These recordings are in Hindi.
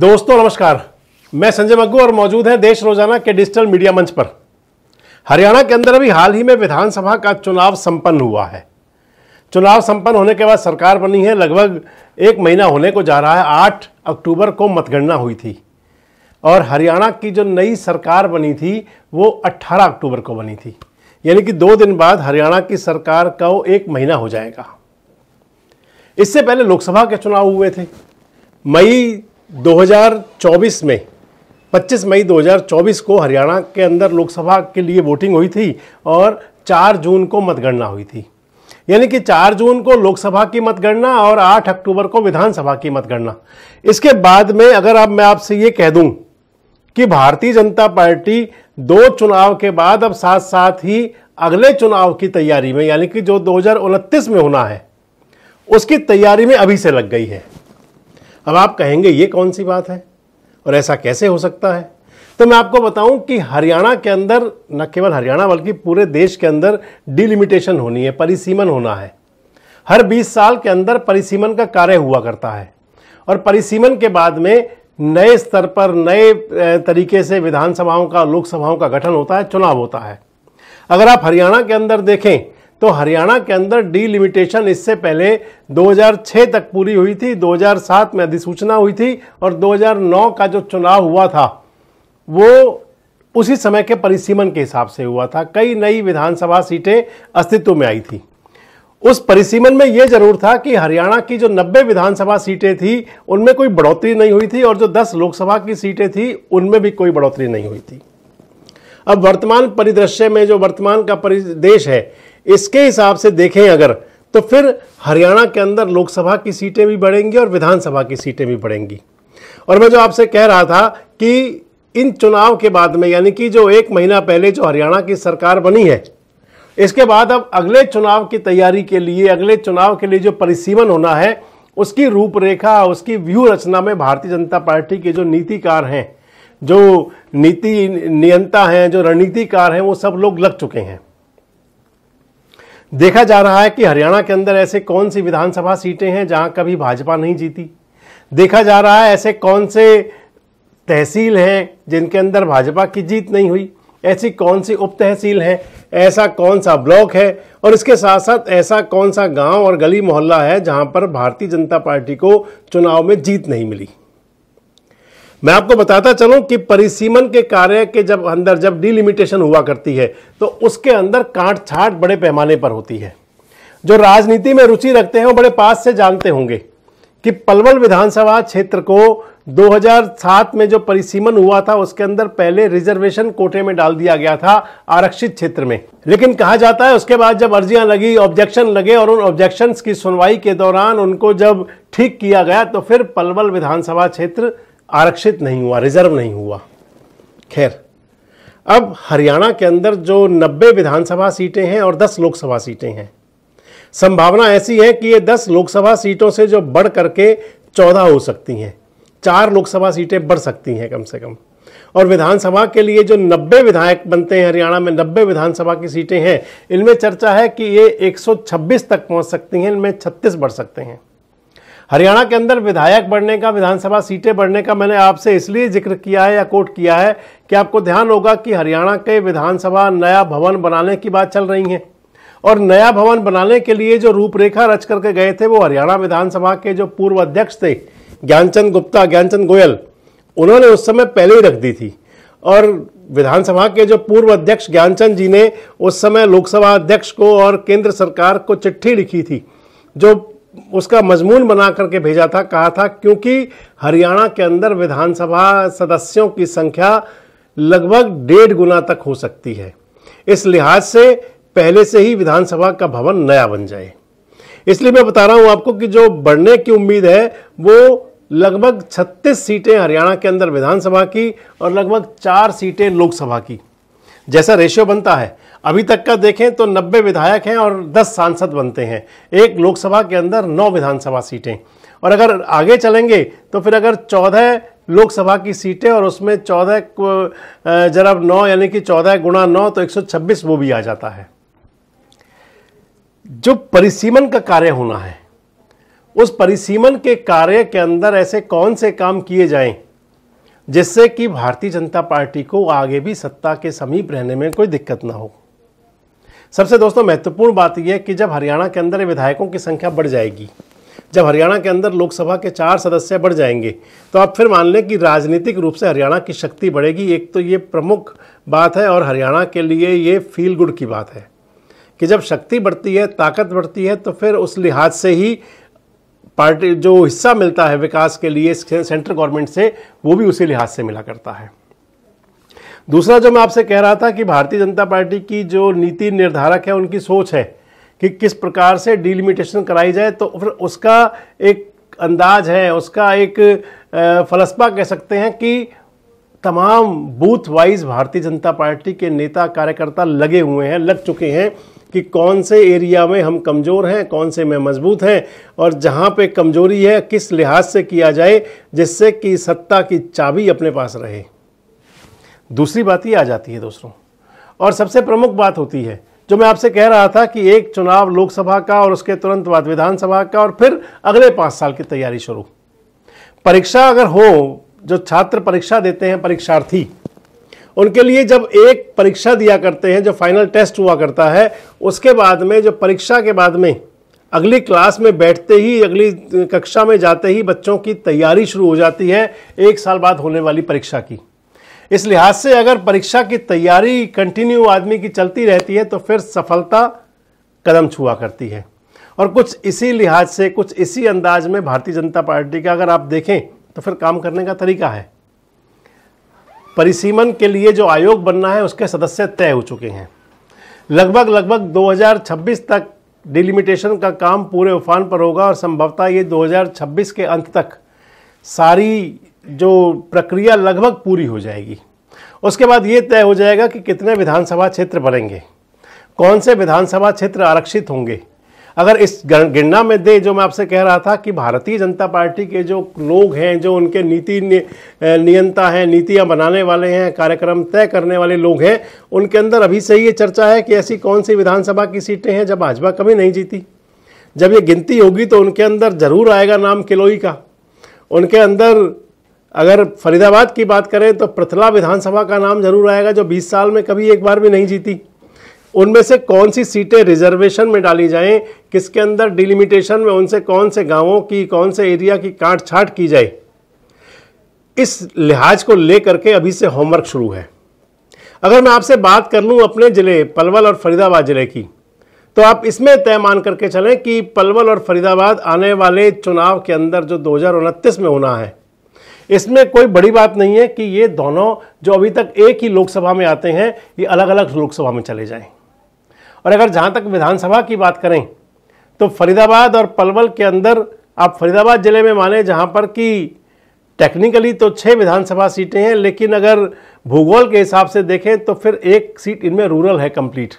दोस्तों नमस्कार मैं संजय मग्गू और मौजूद हैं देश रोजाना के डिजिटल मीडिया मंच पर हरियाणा के अंदर अभी हाल ही में विधानसभा का चुनाव संपन्न हुआ है चुनाव संपन्न होने के बाद सरकार बनी है लगभग एक महीना होने को जा रहा है आठ अक्टूबर को मतगणना हुई थी और हरियाणा की जो नई सरकार बनी थी वो अट्ठारह अक्टूबर को बनी थी यानी कि दो दिन बाद हरियाणा की सरकार का वो एक महीना हो जाएगा इससे पहले लोकसभा के चुनाव हुए थे मई 2024 में 25 मई 2024 को हरियाणा के अंदर लोकसभा के लिए वोटिंग हुई थी और 4 जून को मतगणना हुई थी यानी कि 4 जून को लोकसभा की मतगणना और 8 अक्टूबर को विधानसभा की मतगणना इसके बाद में अगर अब आप मैं आपसे ये कह दूं कि भारतीय जनता पार्टी दो चुनाव के बाद अब साथ साथ ही अगले चुनाव की तैयारी में यानी कि जो दो में होना है उसकी तैयारी में अभी से लग गई है अब आप कहेंगे ये कौन सी बात है और ऐसा कैसे हो सकता है तो मैं आपको बताऊं कि हरियाणा के अंदर न केवल हरियाणा बल्कि पूरे देश के अंदर डिलिमिटेशन होनी है परिसीमन होना है हर 20 साल के अंदर परिसीमन का कार्य हुआ करता है और परिसीमन के बाद में नए स्तर पर नए तरीके से विधानसभाओं का लोकसभाओं का गठन होता है चुनाव होता है अगर आप हरियाणा के अंदर देखें तो हरियाणा के अंदर डीलिमिटेशन इससे पहले 2006 तक पूरी हुई थी 2007 में अधिसूचना हुई थी और 2009 का जो चुनाव हुआ था वो उसी समय के परिसीमन के हिसाब से हुआ था कई नई विधानसभा सीटें अस्तित्व में आई थी उस परिसीमन में यह जरूर था कि हरियाणा की जो 90 विधानसभा सीटें थी उनमें कोई बढ़ोतरी नहीं हुई थी और जो 10 लोकसभा की सीटें थी उनमें भी कोई बढ़ोतरी नहीं हुई थी अब वर्तमान परिदृश्य में जो वर्तमान का देश है इसके हिसाब से देखें अगर तो फिर हरियाणा के अंदर लोकसभा की सीटें भी बढ़ेंगी और विधानसभा की सीटें भी बढ़ेंगी और मैं जो आपसे कह रहा था कि इन चुनाव के बाद में यानी कि जो एक महीना पहले जो हरियाणा की सरकार बनी है इसके बाद अब अगले चुनाव की तैयारी के लिए अगले चुनाव के लिए जो परिसीमन होना है उसकी रूपरेखा उसकी व्यू रचना में भारतीय जनता पार्टी के जो नीतिकार हैं जो नीति नियंता हैं जो रणनीतिकार हैं वो सब लोग लग चुके हैं देखा जा रहा है कि हरियाणा के अंदर ऐसे कौन सी विधानसभा सीटें हैं जहां कभी भाजपा नहीं जीती देखा जा रहा है ऐसे कौन से तहसील हैं जिनके अंदर भाजपा की जीत नहीं हुई ऐसी कौन सी उप तहसील है ऐसा कौन सा ब्लॉक है और इसके साथ साथ ऐसा कौन सा गांव और गली मोहल्ला है जहां पर भारतीय जनता पार्टी को चुनाव में जीत नहीं मिली मैं आपको बताता चलूं कि परिसीमन के कार्य के जब अंदर जब डिलिमिटेशन हुआ करती है तो उसके अंदर काट छाट बड़े पैमाने पर होती है जो राजनीति में रुचि रखते हैं वो बड़े पास से जानते होंगे कि पलवल विधानसभा क्षेत्र को 2007 में जो परिसीमन हुआ था उसके अंदर पहले रिजर्वेशन कोटे में डाल दिया गया था आरक्षित क्षेत्र में लेकिन कहा जाता है उसके बाद जब अर्जियां लगी ऑब्जेक्शन लगे और उन ऑब्जेक्शन की सुनवाई के दौरान उनको जब ठीक किया गया तो फिर पलवल विधानसभा क्षेत्र आरक्षित नहीं हुआ रिजर्व नहीं हुआ खैर अब हरियाणा के अंदर जो 90 विधानसभा सीटें हैं और 10 लोकसभा सीटें हैं संभावना ऐसी है कि ये 10 लोकसभा सीटों से जो बढ़ करके 14 हो सकती हैं चार लोकसभा सीटें बढ़ सकती हैं कम से कम और विधानसभा के लिए जो 90 विधायक बनते हैं हरियाणा में 90 विधानसभा की सीटें हैं इनमें चर्चा है कि ये 126 तक पहुंच सकती हैं इनमें 36 बढ़ सकते हैं हरियाणा के अंदर विधायक बढ़ने का विधानसभा सीटें बढ़ने का मैंने आपसे इसलिए जिक्र किया है या कोट किया है कि आपको ध्यान होगा कि हरियाणा के विधानसभा नया भवन बनाने की बात चल रही है और नया भवन बनाने के लिए जो रूपरेखा रच करके गए थे वो हरियाणा विधानसभा के जो पूर्व अध्यक्ष थे ज्ञानचंद गुप्ता ज्ञानचंद गोयल उन्होंने उस समय पहले ही रख दी थी और विधानसभा के जो पूर्व अध्यक्ष ज्ञानचंद जी ने उस समय लोकसभा अध्यक्ष को और केंद्र सरकार को चिट्ठी लिखी थी जो उसका मजमून बना करके भेजा था कहा था क्योंकि हरियाणा के अंदर विधानसभा सदस्यों की संख्या लगभग डेढ़ गुना तक हो सकती है इस लिहाज से पहले से ही विधानसभा का भवन नया बन जाए इसलिए मैं बता रहा हूं आपको कि जो बढ़ने की उम्मीद है वो लगभग 36 सीटें हरियाणा के अंदर विधानसभा की और लगभग चार सीटें लोकसभा की जैसा रेशियो बनता है अभी तक का देखें तो 90 विधायक हैं और 10 सांसद बनते हैं एक लोकसभा के अंदर 9 विधानसभा सीटें और अगर आगे चलेंगे तो फिर अगर 14 लोकसभा की सीटें और उसमें 14 जरब 9 यानी कि 14 गुणा नौ तो 126 वो भी आ जाता है जो परिसीमन का कार्य होना है उस परिसीमन के कार्य के अंदर ऐसे कौन से काम किए जाएं जिससे कि भारतीय जनता पार्टी को आगे भी सत्ता के समीप रहने में कोई दिक्कत ना हो सबसे दोस्तों महत्वपूर्ण बात यह है कि जब हरियाणा के अंदर विधायकों की संख्या बढ़ जाएगी जब हरियाणा के अंदर लोकसभा के चार सदस्य बढ़ जाएंगे तो आप फिर मान लें कि राजनीतिक रूप से हरियाणा की शक्ति बढ़ेगी एक तो ये प्रमुख बात है और हरियाणा के लिए ये फील गुड की बात है कि जब शक्ति बढ़ती है ताकत बढ़ती है तो फिर उस लिहाज से ही पार्टी जो हिस्सा मिलता है विकास के लिए सेंट्रल गवर्नमेंट से वो भी उसी लिहाज से मिला करता है दूसरा जो मैं आपसे कह रहा था कि भारतीय जनता पार्टी की जो नीति निर्धारक है उनकी सोच है कि किस प्रकार से डिलिमिटेशन कराई जाए तो फिर उसका एक अंदाज है उसका एक फलसफा कह सकते हैं कि तमाम बूथ वाइज भारतीय जनता पार्टी के नेता कार्यकर्ता लगे हुए हैं लग चुके हैं कि कौन से एरिया में हम कमज़ोर हैं कौन से में मजबूत हैं और जहाँ पे कमज़ोरी है किस लिहाज से किया जाए जिससे कि सत्ता की चाबी अपने पास रहे दूसरी बात ये आ जाती है दोस्तों और सबसे प्रमुख बात होती है जो मैं आपसे कह रहा था कि एक चुनाव लोकसभा का और उसके तुरंत बाद विधानसभा का और फिर अगले पाँच साल की तैयारी शुरू परीक्षा अगर हो जो छात्र परीक्षा देते हैं परीक्षार्थी उनके लिए जब एक परीक्षा दिया करते हैं जो फाइनल टेस्ट हुआ करता है उसके बाद में जो परीक्षा के बाद में अगली क्लास में बैठते ही अगली कक्षा में जाते ही बच्चों की तैयारी शुरू हो जाती है एक साल बाद होने वाली परीक्षा की इस लिहाज से अगर परीक्षा की तैयारी कंटिन्यू आदमी की चलती रहती है तो फिर सफलता कदम छुआ करती है और कुछ इसी लिहाज से कुछ इसी अंदाज में भारतीय जनता पार्टी का अगर आप देखें तो फिर काम करने का तरीका है परिसीमन के लिए जो आयोग बनना है उसके सदस्य तय हो चुके हैं लगभग लगभग 2026 तक डिलिमिटेशन का काम पूरे उफान पर होगा और संभवतः ये 2026 के अंत तक सारी जो प्रक्रिया लगभग पूरी हो जाएगी उसके बाद ये तय हो जाएगा कि कितने विधानसभा क्षेत्र बनेंगे कौन से विधानसभा क्षेत्र आरक्षित होंगे अगर इस गणना में दे जो मैं आपसे कह रहा था कि भारतीय जनता पार्टी के जो लोग हैं जो उनके नीति नियंता हैं नीतियां बनाने वाले हैं कार्यक्रम तय करने वाले लोग हैं उनके अंदर अभी से ये चर्चा है कि ऐसी कौन सी विधानसभा की सीटें हैं जब भाजपा कभी नहीं जीती जब ये गिनती होगी तो उनके अंदर जरूर आएगा नाम किलोई का उनके अंदर अगर फरीदाबाद की बात करें तो प्रथला विधानसभा का नाम जरूर आएगा जो 20 साल में कभी एक बार भी नहीं जीती उनमें से कौन सी सीटें रिजर्वेशन में डाली जाएं किसके अंदर डिलिमिटेशन में उनसे कौन से गांवों की कौन से एरिया की काट छाट की जाए इस लिहाज को ले करके अभी से होमवर्क शुरू है अगर मैं आपसे बात कर लूँ अपने ज़िले पलवल और फरीदाबाद ज़िले की तो आप इसमें तय मान करके चलें कि पलवल और फरीदाबाद आने वाले चुनाव के अंदर जो दो में होना है इसमें कोई बड़ी बात नहीं है कि ये दोनों जो अभी तक एक ही लोकसभा में आते हैं ये अलग अलग लोकसभा में चले जाएं और अगर जहाँ तक विधानसभा की बात करें तो फरीदाबाद और पलवल के अंदर आप फरीदाबाद ज़िले में माने जहाँ पर कि टेक्निकली तो छः विधानसभा सीटें हैं लेकिन अगर भूगोल के हिसाब से देखें तो फिर एक सीट इनमें रूरल है कंप्लीट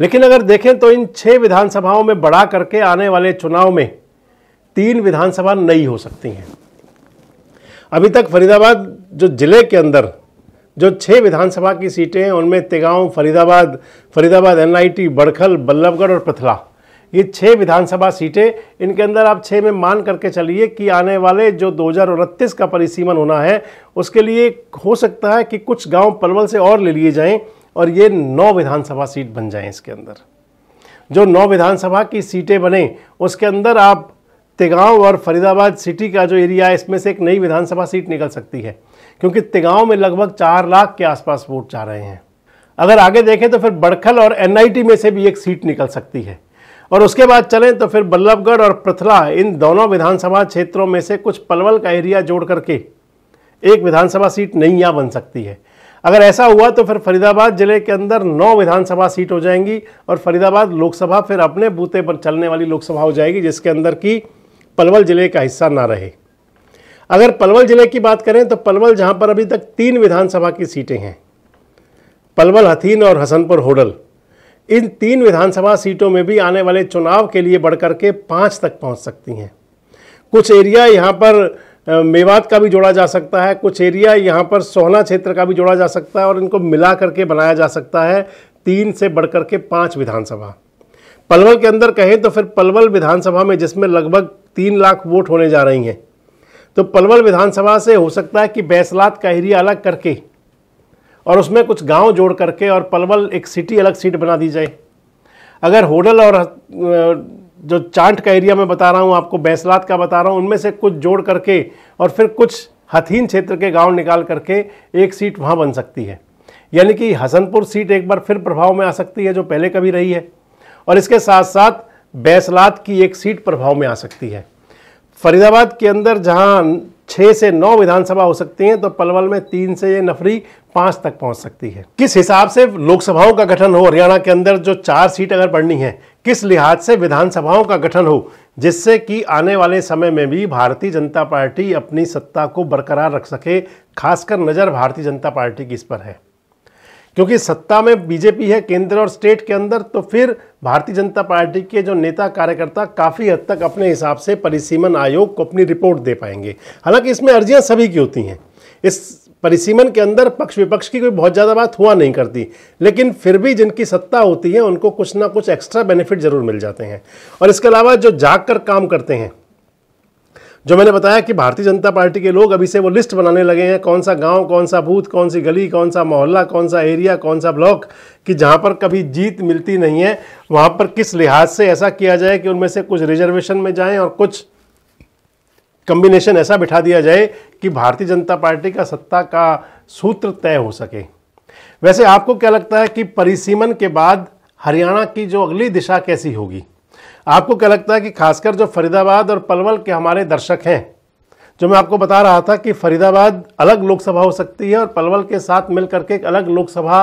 लेकिन अगर देखें तो इन छः विधानसभाओं में बढ़ा करके आने वाले चुनाव में तीन विधानसभा नई हो सकती हैं अभी तक फरीदाबाद जो ज़िले के अंदर जो छः विधानसभा की सीटें हैं उनमें तेगांव फरीदाबाद फरीदाबाद एनआईटी बड़खल बल्लभगढ़ और पथला ये छः विधानसभा सीटें इनके अंदर आप छः में मान करके चलिए कि आने वाले जो दो का परिसीमन होना है उसके लिए हो सकता है कि कुछ गांव पलवल से और ले लिए जाएं और ये नौ विधानसभा सीट बन जाएं इसके अंदर जो नौ विधानसभा की सीटें बने उसके अंदर आप तिगांव और फरीदाबाद सिटी का जो एरिया है इसमें से एक नई विधानसभा सीट निकल सकती है क्योंकि तिगांव में लगभग चार लाख के आसपास वोट जा रहे हैं अगर आगे देखें तो फिर बड़खल और एन में से भी एक सीट निकल सकती है और उसके बाद चलें तो फिर बल्लभगढ़ और प्रथला इन दोनों विधानसभा क्षेत्रों में से कुछ पलवल का एरिया जोड़ करके एक विधानसभा सीट नैया बन सकती है अगर ऐसा हुआ तो फिर फरीदाबाद जिले के अंदर नौ विधानसभा सीट हो जाएंगी और फरीदाबाद लोकसभा फिर अपने बूते पर चलने वाली लोकसभा हो जाएगी जिसके अंदर की पलवल जिले का हिस्सा ना रहे अगर पलवल जिले की बात करें तो पलवल जहां पर अभी तक तीन विधानसभा की सीटें हैं पलवल हथीन और हसनपुर होडल इन तीन विधानसभा सीटों में भी आने वाले चुनाव के लिए बढ़कर के पाँच तक पहुँच सकती हैं कुछ एरिया यहाँ पर मेवात का भी जोड़ा जा सकता है कुछ एरिया यहाँ पर सोहना क्षेत्र का भी जोड़ा जा सकता है और इनको मिला करके बनाया जा सकता है तीन से बढ़कर के पाँच विधानसभा पलवल के अंदर कहें तो फिर पलवल विधानसभा में जिसमें लगभग तीन लाख वोट होने जा रही हैं तो पलवल विधानसभा से हो सकता है कि बैसलात का एरिया अलग करके और उसमें कुछ गांव जोड़ करके और पलवल एक सिटी अलग सीट बना दी जाए अगर होडल और जो चांट का एरिया मैं बता रहा हूँ आपको बैसलात का बता रहा हूँ उनमें से कुछ जोड़ करके और फिर कुछ हथीन क्षेत्र के गांव निकाल करके एक सीट वहाँ बन सकती है यानी कि हसनपुर सीट एक बार फिर प्रभाव में आ सकती है जो पहले कभी रही है और इसके साथ साथ बैसलात की एक सीट प्रभाव में आ सकती है फरीदाबाद के अंदर जहाँ छः से नौ विधानसभा हो सकती हैं तो पलवल में तीन से ये नफरी पाँच तक पहुंच सकती है किस हिसाब से लोकसभाओं का गठन हो हरियाणा के अंदर जो चार सीट अगर बढ़नी है किस लिहाज से विधानसभाओं का गठन हो जिससे कि आने वाले समय में भी भारतीय जनता पार्टी अपनी सत्ता को बरकरार रख सके खासकर नज़र भारतीय जनता पार्टी की इस पर है क्योंकि सत्ता में बीजेपी है केंद्र और स्टेट के अंदर तो फिर भारतीय जनता पार्टी के जो नेता कार्यकर्ता काफ़ी हद तक अपने हिसाब से परिसीमन आयोग को अपनी रिपोर्ट दे पाएंगे हालांकि इसमें अर्जियां सभी की होती हैं इस परिसीमन के अंदर पक्ष विपक्ष की कोई बहुत ज़्यादा बात हुआ नहीं करती लेकिन फिर भी जिनकी सत्ता होती है उनको कुछ ना कुछ एक्स्ट्रा बेनिफिट ज़रूर मिल जाते हैं और इसके अलावा जो जाग कर काम करते हैं जो मैंने बताया कि भारतीय जनता पार्टी के लोग अभी से वो लिस्ट बनाने लगे हैं कौन सा गांव कौन सा बूथ कौन सी गली कौन सा मोहल्ला कौन सा एरिया कौन सा ब्लॉक कि जहां पर कभी जीत मिलती नहीं है वहां पर किस लिहाज से ऐसा किया जाए कि उनमें से कुछ रिजर्वेशन में जाएं और कुछ कम्बिनेशन ऐसा बिठा दिया जाए कि भारतीय जनता पार्टी का सत्ता का सूत्र तय हो सके वैसे आपको क्या लगता है कि परिसीमन के बाद हरियाणा की जो अगली दिशा कैसी होगी आपको क्या लगता है कि खासकर जो फरीदाबाद और पलवल के हमारे दर्शक हैं जो मैं आपको बता रहा था कि फरीदाबाद अलग लोकसभा हो सकती है और पलवल के साथ मिलकर के एक अलग लोकसभा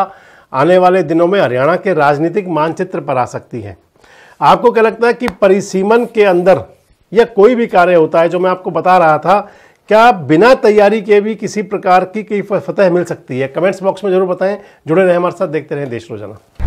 आने वाले दिनों में हरियाणा के राजनीतिक मानचित्र पर आ सकती है आपको क्या लगता है कि परिसीमन के अंदर या कोई भी कार्य होता है जो मैं आपको बता रहा था क्या बिना तैयारी के भी किसी प्रकार की कोई फतह मिल सकती है कमेंट्स बॉक्स में जरूर बताएं जुड़े रहें हमारे साथ देखते रहें देश रोजाना